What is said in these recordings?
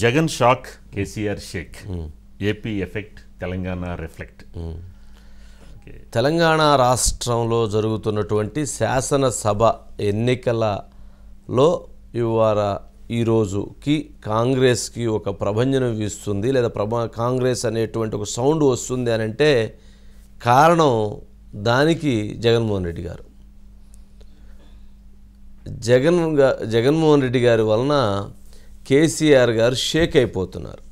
Jagan shock KCR shake AP effect Telangana reflect Telangana రాష్ట్రంలో జరుగుతున్నటువంటి శాసనసభ ఎన్నికలలో ఇవాళ ఈరోజుకి కాంగ్రెస్కి ఒక ప్రభంజనం వీస్తుంది లేదా ప్రభ కాంగ్రెస్ అనేటువంటి ఒక సౌండ్ వస్తుంది అని అంటే కారణం దానికి జగన్మోహన్ రెడ్డి గారు జగన్ జగన్మోహన్ రెడ్డి గారి వలన కేసీఆర్ గారు షేక్ అయిపోతున్నారు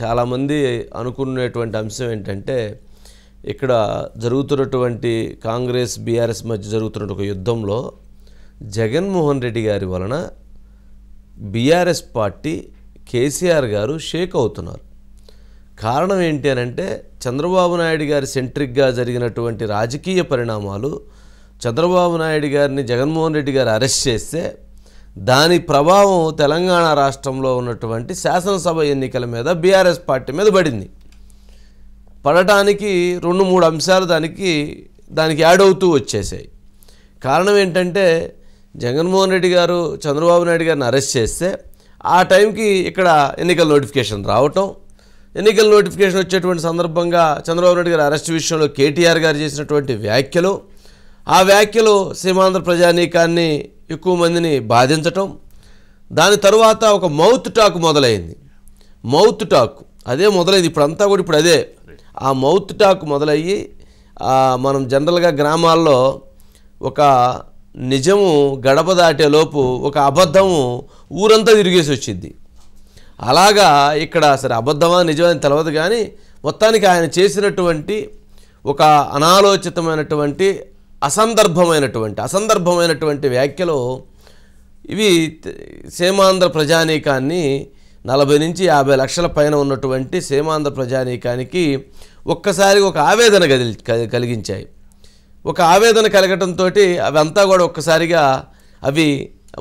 చాలామంది అనుకునేటువంటి అంశం ఏంటంటే ఇక్కడ జరుగుతున్నటువంటి కాంగ్రెస్ బీఆర్ఎస్ మధ్య జరుగుతున్న ఒక యుద్ధంలో జగన్మోహన్ రెడ్డి గారి వలన బీఆర్ఎస్ పార్టీ కేసీఆర్ గారు షేక్ అవుతున్నారు కారణం ఏంటి అనంటే చంద్రబాబు నాయుడు గారి సెంట్రిక్గా జరిగినటువంటి రాజకీయ పరిణామాలు చంద్రబాబు నాయుడు గారిని జగన్మోహన్ రెడ్డి గారు అరెస్ట్ చేస్తే దాని ప్రభావం తెలంగాణ రాష్ట్రంలో ఉన్నటువంటి శాసనసభ ఎన్నికల మీద బీఆర్ఎస్ పార్టీ మీద పడింది పడటానికి రెండు మూడు అంశాలు దానికి దానికి యాడ్ అవుతూ వచ్చేసాయి కారణం ఏంటంటే జగన్మోహన్ రెడ్డి గారు చంద్రబాబు నాయుడు గారిని అరెస్ట్ చేస్తే ఆ టైంకి ఇక్కడ ఎన్నికల నోటిఫికేషన్ రావటం ఎన్నికల నోటిఫికేషన్ వచ్చేటువంటి సందర్భంగా చంద్రబాబు నాయుడు గారి అరెస్ట్ విషయంలో కేటీఆర్ గారు చేసినటువంటి వ్యాఖ్యలు ఆ వ్యాఖ్యలు సీమాంధ్ర ప్రజానీకాన్ని ఎక్కువ మందిని బాధించటం దాని తరువాత ఒక మౌత్ టాక్ మొదలైంది మౌత్ టాక్ అదే మొదలైంది ఇప్పుడంతా కూడా ఇప్పుడు అదే ఆ మౌత్ టాక్ మొదలయ్యి మనం జనరల్గా గ్రామాల్లో ఒక నిజము గడప దాటేలోపు ఒక అబద్ధము ఊరంతా తిరిగేసి వచ్చింది అలాగా ఇక్కడ సరే అబద్ధమా నిజమని తెలవదు కానీ మొత్తానికి ఆయన చేసినటువంటి ఒక అనాలోచితమైనటువంటి అసందర్భమైనటువంటి అసందర్భమైనటువంటి వ్యాఖ్యలో ఇవి సేమాంధ్ర ప్రజానీకాన్ని నలభై నుంచి యాభై లక్షల పైన ఉన్నటువంటి సీమాంధ్ర ప్రజానీకానికి ఒక్కసారి ఒక ఆవేదన కలిగించాయి ఒక ఆవేదన కలగటంతో అవంతా కూడా ఒక్కసారిగా అవి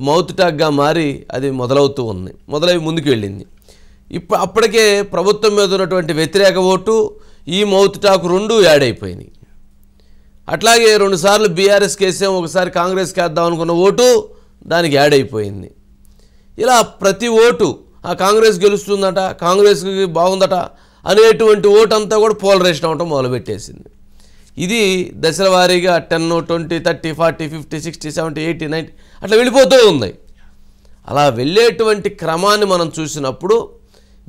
మౌతుటాగ్గా మారి అది మొదలవుతూ ఉంది మొదలై ముందుకు వెళ్ళింది ఇప్పుడు అప్పటికే ప్రభుత్వం మీద ఉన్నటువంటి వ్యతిరేక ఓటు ఈ మౌతుటాకు రెండూ రెండు యాడ్ అయిపోయినాయి అట్లాగే రెండుసార్లు బీఆర్ఎస్ కేసేం ఒకసారి కాంగ్రెస్కి వేద్దాం అనుకున్న ఓటు దానికి యాడ్ అయిపోయింది ఇలా ప్రతి ఓటు ఆ కాంగ్రెస్ గెలుస్తుందట కాంగ్రెస్కి బాగుందట అనేటువంటి ఓటు అంతా కూడా పోలరేషన్ అవటం మొదలుపెట్టేసింది ఇది దశల వారీగా ten twenty thirty forty fifty sixty seventy eighty ninety అట్లా వెళ్ళిపోతూ ఉంది అలా వెళ్ళేటువంటి క్రమాన్ని మనం చూసినప్పుడు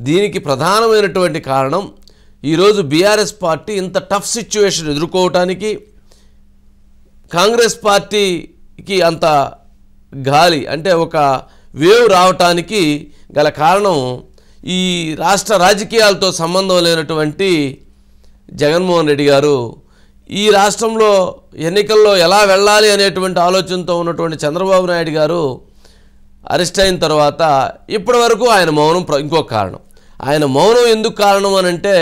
దీనికి ప్రధానమైనటువంటి కారణం ఈరోజు బీఆర్ఎస్ పార్టీ ఇంత టఫ్ సిచ్యువేషన్ ఎదుర్కోవటానికి కాంగ్రెస్ పార్టీకి అంత గాలి అంటే ఒక వేవ్ రావటానికి గల కారణం ఈ రాష్ట్ర రాజకీయాలతో సంబంధం లేనటువంటి జగన్మోహన్ రెడ్డి గారు ఈ రాష్ట్రంలో ఎన్నికల్లో ఎలా వెళ్ళాలి అనేటువంటి ఆలోచనతో ఉన్నటువంటి చంద్రబాబు నాయుడు గారు అరెస్ట్ అయిన తర్వాత ఇప్పటి వరకు ఆయన మౌనం ఇంకొక కారణం ఆయన మౌనం ఎందుకు కారణం అనంటే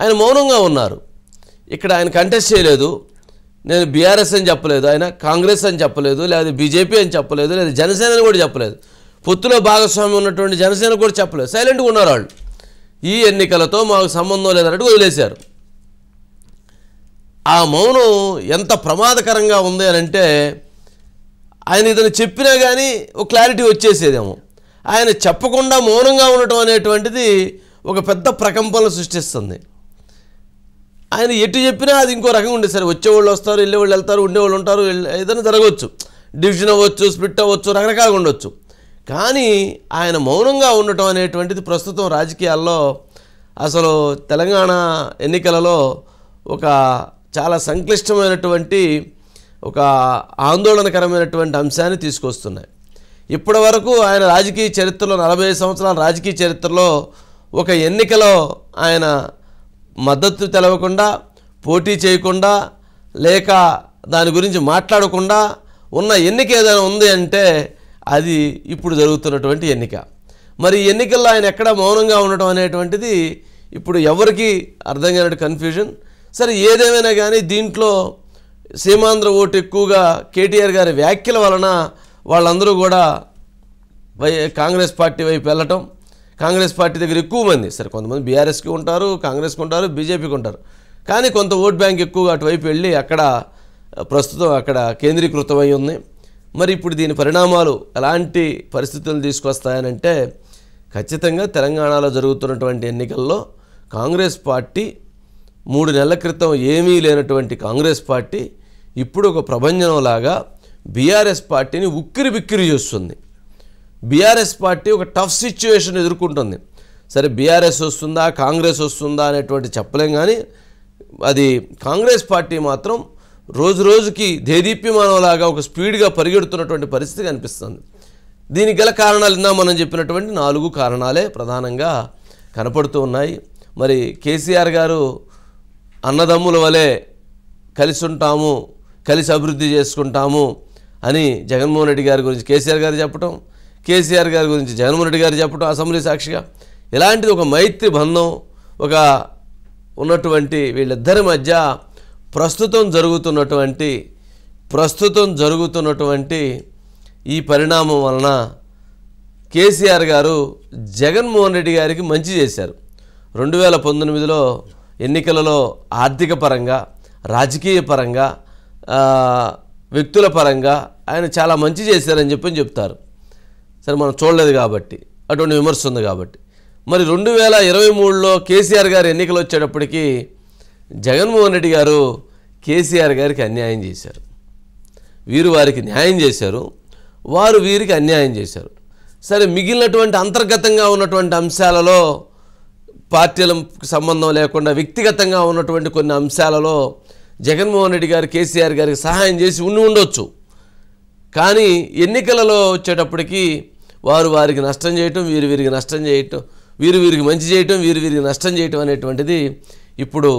ఆయన మౌనంగా ఉన్నారు ఇక్కడ ఆయన కంటెస్ట్ చేయలేదు నేను బీఆర్ఎస్ అని చెప్పలేదు ఆయన కాంగ్రెస్ అని చెప్పలేదు లేదా బీజేపీ అని చెప్పలేదు లేదా జనసేన అని కూడా చెప్పలేదు పొత్తులో భాగస్వామి ఉన్నటువంటి జనసేన కూడా చెప్పలేదు సైలెంట్గా ఉన్నారు వాళ్ళు ఈ ఎన్నికలతో మాకు సంబంధం లేదన్నట్టు వదిలేశారు ఆ మౌనం ఎంత ప్రమాదకరంగా ఉంది అని అంటే ఆయన ఇతను చెప్పినా కానీ ఒక క్లారిటీ వచ్చేసేదేమో ఆయన చెప్పకుండా మౌనంగా ఉండటం అనేటువంటిది ఒక పెద్ద ప్రకంపనలు సృష్టిస్తుంది ఆయన ఎటు చెప్పినా అది ఇంకో రకంగా ఉండేది సార్ వచ్చేవాళ్ళు వస్తారు వెళ్ళేవాళ్ళు వెళ్తారు ఉండేవాళ్ళు ఉంటారు ఏదైనా జరగవచ్చు డివిజన్ అవ్వచ్చు స్ప్లిట్ అవ్వచ్చు రకరకాలుగా ఉండొచ్చు కానీ ఆయన మౌనంగా ఉండటం అనేటువంటిది ప్రస్తుతం రాజకీయాల్లో అసలు తెలంగాణ ఎన్నికలలో ఒక చాలా సంక్లిష్టమైనటువంటి ఒక ఆందోళనకరమైనటువంటి అంశాన్ని తీసుకొస్తున్నాయి ఇప్పటి వరకు ఆయన రాజకీయ చరిత్రలో నలభై సంవత్సరాల రాజకీయ చరిత్రలో ఒక ఎన్నికలో ఆయన మద్దతు తెలవకుండా పోటీ చేయకుండా లేక దాని గురించి మాట్లాడకుండా ఉన్న ఎన్నిక ఏదైనా ఉంది అంటే అది ఇప్పుడు జరుగుతున్నటువంటి ఎన్నిక మరి ఎన్నికల్లో ఆయన ఎక్కడ మౌనంగా ఉండటం అనేటువంటిది ఇప్పుడు ఎవరికి అర్థం కాని కన్ఫ్యూజన్ సరే ఏదేమైనా కానీ దీంట్లో సీమాంధ్ర ఓటు ఎక్కువగా కేటీఆర్ గారి వ్యాఖ్యల వలన వాళ్ళందరూ కూడా కాంగ్రెస్ పార్టీ వైపు వెళ్ళటం కాంగ్రెస్ పార్టీ దగ్గర ఎక్కువ మంది సరే కొంతమంది బీఆర్ఎస్కి ఉంటారు కాంగ్రెస్కి ఉంటారు బీజేపీకి ఉంటారు కానీ కొంత ఓట్ బ్యాంక్ ఎక్కువగా అటువైపు వెళ్ళి అక్కడ ప్రస్తుతం అక్కడ కేంద్రీకృతమై ఉంది మరి ఇప్పుడు దీని పరిణామాలు ఎలాంటి పరిస్థితులు తీసుకొస్తాయనంటే ఖచ్చితంగా తెలంగాణలో జరుగుతున్నటువంటి ఎన్నికల్లో కాంగ్రెస్ పార్టీ మూడు నెలల క్రితం ఏమీ లేనటువంటి కాంగ్రెస్ పార్టీ ఇప్పుడు ఒక ప్రభంజనంలాగా బీఆర్ఎస్ పార్టీని ఉక్కిరి బిక్కిరి చేస్తుంది బీఆర్ఎస్ పార్టీ ఒక టఫ్ సిచ్యువేషన్ ఎదుర్కొంటుంది సరే బీఆర్ఎస్ వస్తుందా కాంగ్రెస్ వస్తుందా అనేటువంటి చెప్పలేం కానీ అది కాంగ్రెస్ పార్టీ మాత్రం రోజు రోజుకి దేదీప్యమానంలాగా ఒక స్పీడ్గా పరిగెడుతున్నటువంటి పరిస్థితి కనిపిస్తుంది దీనికి గల కారణాలు ఇందా మనం చెప్పినటువంటి నాలుగు కారణాలే ప్రధానంగా కనపడుతూ ఉన్నాయి మరి కేసీఆర్ గారు అన్నదమ్ముల వలె కలిసి ఉంటాము కలిసి అభివృద్ధి చేసుకుంటాము అని జగన్మోహన్ రెడ్డి గారి గురించి కేసీఆర్ గారు చెప్పటం కేసీఆర్ గారి గురించి జగన్మోహన్ రెడ్డి గారు చెప్పడం అసెంబ్లీ సాక్షిగా ఇలాంటిది ఒక మైత్రి బంధం ఒక ఉన్నటువంటి వీళ్ళిద్దరి మధ్య ప్రస్తుతం జరుగుతున్నటువంటి ప్రస్తుతం జరుగుతున్నటువంటి ఈ పరిణామం వలన కేసీఆర్ గారు జగన్మోహన్ రెడ్డి గారికి మంచి చేశారు రెండు వేల పంతొమ్మిదిలో ఎన్నికలలో ఆర్థిక పరంగా రాజకీయ పరంగా వ్యక్తుల పరంగా ఆయన చాలా మంచి చేశారని చెప్పని చెప్తారు సరే మనం చూడలేదు కాబట్టి అటువంటి విమర్శ ఉంది కాబట్టి మరి రెండు వేల ఇరవై మూడులో కేసీఆర్ గారు ఎన్నికలు వచ్చేటప్పటికి జగన్మోహన్ రెడ్డి గారు కేసీఆర్ గారికి అన్యాయం చేశారు వీరు వారికి న్యాయం చేశారు వారు వీరికి అన్యాయం చేశారు సరే మిగిలినటువంటి అంతర్గతంగా ఉన్నటువంటి అంశాలలో పార్టీలకు సంబంధం లేకుండా వ్యక్తిగతంగా ఉన్నటువంటి కొన్ని అంశాలలో జగన్మోహన్ రెడ్డి గారు కేసీఆర్ గారికి సహాయం చేసి ఉండి ఉండొచ్చు కానీ ఎన్నికలలో వచ్చేటప్పటికీ వారు వారికి నష్టం చేయటం వీరు వీరికి నష్టం చేయటం వీరు వీరికి మంచి చేయటం వీరు వీరికి నష్టం చేయటం అనేటువంటిది ఇప్పుడు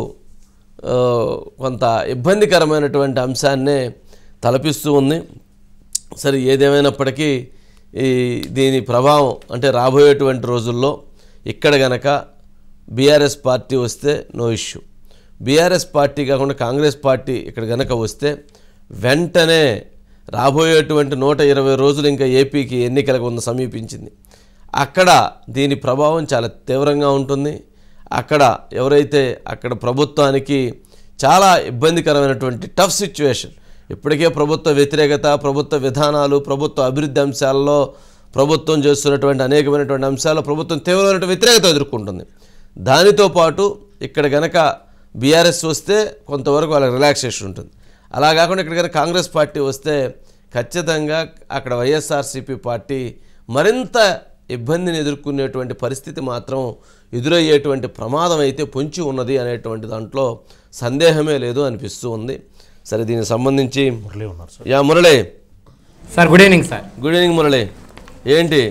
కొంత ఇబ్బందికరమైనటువంటి అంశాన్నే తలపిస్తూ ఉంది సరే ఏదేమైనప్పటికీ ఈ దీని ప్రభావం అంటే రాబోయేటువంటి రోజుల్లో ఇక్కడ గనక బీఆర్ఎస్ పార్టీ వస్తే నో ఇష్యూ బీఆర్ఎస్ పార్టీ కాకుండా కాంగ్రెస్ పార్టీ ఇక్కడ గనక వస్తే వెంటనే రాబోయేటువంటి నూట ఇరవై రోజులు ఇంకా ఏపీకి ఎన్నికల కొంత సమీపించింది అక్కడ దీని ప్రభావం చాలా తీవ్రంగా ఉంటుంది అక్కడ ఎవరైతే అక్కడ ప్రభుత్వానికి చాలా ఇబ్బందికరమైనటువంటి టఫ్ సిచ్యువేషన్ ఇప్పటికే ప్రభుత్వ వ్యతిరేకత ప్రభుత్వ విధానాలు ప్రభుత్వ అభివృద్ధి అంశాల్లో ప్రభుత్వం చేస్తున్నటువంటి అనేకమైనటువంటి అంశాలు ప్రభుత్వం తీవ్రమైన వ్యతిరేకత ఎదుర్కొంటుంది దానితో పాటు ఇక్కడ గనక బీఆర్ఎస్ వస్తే కొంతవరకు వాళ్ళకి రిలాక్సేషన్ ఉంటుంది అలా కాకుండా ఇక్కడ కాంగ్రెస్ పార్టీ వస్తే ఖచ్చితంగా అక్కడ వైఎస్ఆర్సీపీ పార్టీ మరింత ఇబ్బందిని ఎదుర్కొనేటువంటి పరిస్థితి మాత్రం ఎదురయ్యేటువంటి ప్రమాదం అయితే పొంచి ఉన్నది అనేటువంటి దాంట్లో సందేహమే లేదు అనిపిస్తూ ఉంది సరే దీనికి సంబంధించి మురళి ఉన్నారు yeah Murali sir good evening sir good evening Murali ఏంటి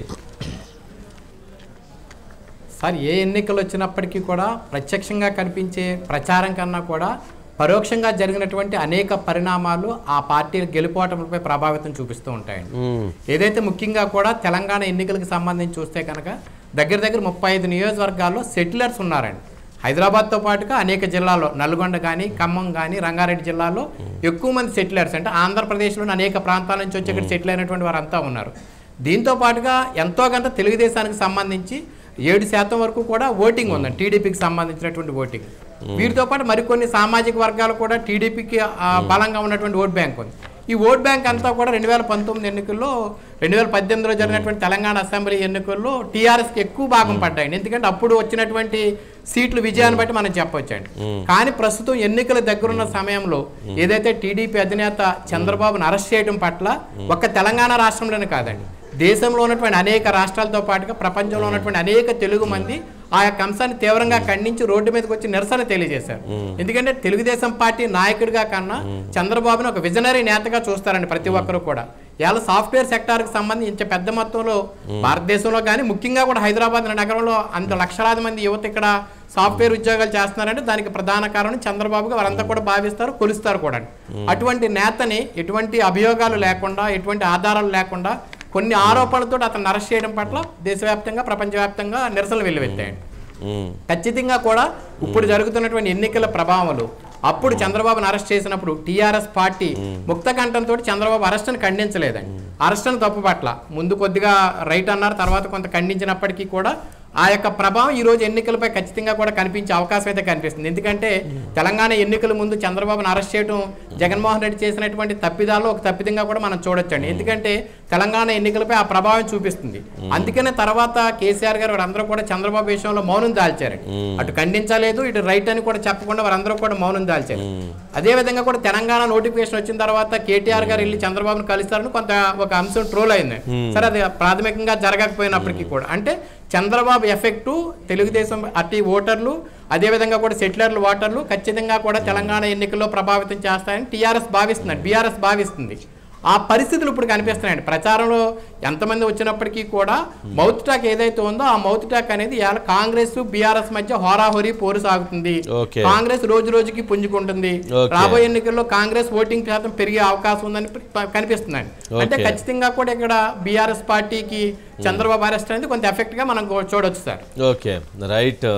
సార్ ఏ ఎన్నికలు వచ్చినప్పటికీ కూడా ప్రత్యక్షంగా కనిపించే ప్రచారం కన్నా కూడా పరోక్షంగా జరిగినటువంటి అనేక పరిణామాలు ఆ పార్టీలు గెలుపోటములపై ప్రభావితం చూపిస్తూ ఉంటాయండి ఏదైతే ముఖ్యంగా కూడా తెలంగాణ ఎన్నికలకు సంబంధించి చూస్తే కనుక దగ్గర దగ్గర ముప్పై ఐదు నియోజకవర్గాల్లో సెటిలర్స్ ఉన్నారండి హైదరాబాద్తో పాటుగా అనేక జిల్లాల్లో నల్గొండ కానీ ఖమ్మం కానీ రంగారెడ్డి జిల్లాలో ఎక్కువ మంది సెటిలర్స్ అంటే ఆంధ్రప్రదేశ్లోని అనేక ప్రాంతాల నుంచి వచ్చి ఇక్కడ సెటిల్ అయినటువంటి వారంతా ఉన్నారు దీంతో పాటుగా ఎంతో కొంత తెలుగుదేశానికి సంబంధించి ఏడు శాతం వరకు కూడా ఓటింగ్ ఉందండి టీడీపీకి సంబంధించినటువంటి ఓటింగ్ వీరితో పాటు మరికొన్ని సామాజిక వర్గాలు కూడా టీడీపీకి బలంగా ఉన్నటువంటి ఓట్ బ్యాంక్ ఉంది ఈ ఓట్ బ్యాంక్ అంతా కూడా రెండు వేల పంతొమ్మిది ఎన్నికల్లో రెండు వేల పద్దెనిమిదిలో జరిగినటువంటి తెలంగాణ అసెంబ్లీ ఎన్నికల్లో టీఆర్ఎస్కి ఎక్కువ భాగం పడ్డాయండి ఎందుకంటే అప్పుడు వచ్చినటువంటి సీట్లు విజయాన్ని బట్టి మనం చెప్పొచ్చండి కానీ ప్రస్తుతం ఎన్నికల దగ్గరున్న సమయంలో ఏదైతే టీడీపీ అధినేత చంద్రబాబును అరెస్ట్ చేయడం పట్ల ఒక్క తెలంగాణ రాష్ట్రంలోనే కాదండి దేశంలో ఉన్నటువంటి అనేక రాష్ట్రాలతో పాటుగా ప్రపంచంలో ఉన్నటువంటి అనేక తెలుగు మంది ఆ యొక్క అంశాన్ని తీవ్రంగా ఖండించి రోడ్డు మీదకి వచ్చి నిరసన తెలియజేశారు ఎందుకంటే తెలుగుదేశం పార్టీ నాయకుడిగా కన్నా చంద్రబాబుని ఒక విజనరీ నేతగా చూస్తారండి ప్రతి ఒక్కరూ కూడా ఇవాళ సాఫ్ట్వేర్ సెక్టార్కి సంబంధించి పెద్ద మొత్తంలో భారతదేశంలో కానీ ముఖ్యంగా కూడా హైదరాబాద్ నగరంలో అంత లక్షలాది మంది యువత ఇక్కడ సాఫ్ట్వేర్ ఉద్యోగాలు చేస్తున్నారంటే దానికి ప్రధాన కారణం చంద్రబాబు వారంతా కూడా భావిస్తారు కొలుస్తారు కూడా అటువంటి నేతని ఎటువంటి అభియోగాలు లేకుండా ఎటువంటి ఆధారాలు లేకుండా కొన్ని ఆరోపణలతో అతను అరెస్ట్ చేయడం పట్ల దేశవ్యాప్తంగా ప్రపంచవ్యాప్తంగా నిరసనలు వెల్లువెత్తాయండి ఖచ్చితంగా కూడా ఇప్పుడు జరుగుతున్నటువంటి ఎన్నికల ప్రభావాలు అప్పుడు చంద్రబాబును అరెస్ట్ చేసినప్పుడు టీఆర్ఎస్ పార్టీ ముక్త కంఠంతో చంద్రబాబు అరెస్ట్ను ఖండించలేదండి అరెస్ట్ను తప్పు పట్ల ముందు కొద్దిగా రైట్ అన్నారు తర్వాత కొంత ఖండించినప్పటికీ కూడా ఆ యొక్క ప్రభావం ఈరోజు ఎన్నికలపై ఖచ్చితంగా కూడా కనిపించే అవకాశం అయితే కనిపిస్తుంది ఎందుకంటే తెలంగాణ ఎన్నికల ముందు చంద్రబాబును అరెస్ట్ చేయడం జగన్మోహన్ రెడ్డి చేసినటువంటి తప్పిదాల్లో ఒక తప్పిదంగా కూడా మనం చూడొచ్చండి ఎందుకంటే తెలంగాణ ఎన్నికలపై ఆ ప్రభావం చూపిస్తుంది అందుకనే తర్వాత కేసీఆర్ గారు వారందరూ కూడా చంద్రబాబు విషయంలో మౌనం దాల్చారండి అటు ఖండించలేదు ఇటు రైట్ అని కూడా చెప్పకుండా వారందరూ కూడా మౌనం దాల్చారు అదేవిధంగా కూడా తెలంగాణ నోటిఫికేషన్ వచ్చిన తర్వాత కేటీఆర్ గారు వెళ్ళి చంద్రబాబును కలుస్తారని కొంత ఒక అంశం ట్రోల్ అయింది సరే అది ప్రాథమికంగా జరగకపోయినప్పటికీ కూడా అంటే చంద్రబాబు ఎఫెక్టు తెలుగుదేశం అట్టి ఓటర్లు అదేవిధంగా కూడా సెటిలర్లు ఓటర్లు ఖచ్చితంగా కూడా తెలంగాణ ఎన్నికల్లో ప్రభావితం చేస్తాయని టీఆర్ఎస్ భావిస్తున్నారు బీఆర్ఎస్ భావిస్తుంది ఆ పరిస్థితులు ఇప్పుడు కనిపిస్తున్నాయండి ప్రచారంలో ఎంతమంది వచ్చినప్పటికీ కూడా మౌత్ టాక్ ఏదైతే ఉందో ఆ మౌత్ టాక్ అనేది కాంగ్రెస్ బీఆర్ఎస్ మధ్య హోరాహోరి పోరు సాగుతుంది కాంగ్రెస్ రోజు రోజుకి పుంజుకుంటుంది రాబోయే ఎన్నికల్లో కాంగ్రెస్ ఓటింగ్ శాతం పెరిగే అవకాశం ఉందని కనిపిస్తుందండి అంటే ఖచ్చితంగా కూడా ఇక్కడ బీఆర్ఎస్ పార్టీకి చంద్రబాబు అరెస్ట్ అనేది కొంత ఎఫెక్ట్ గా మనం చూడొచ్చు సార్ ఓకే రైట్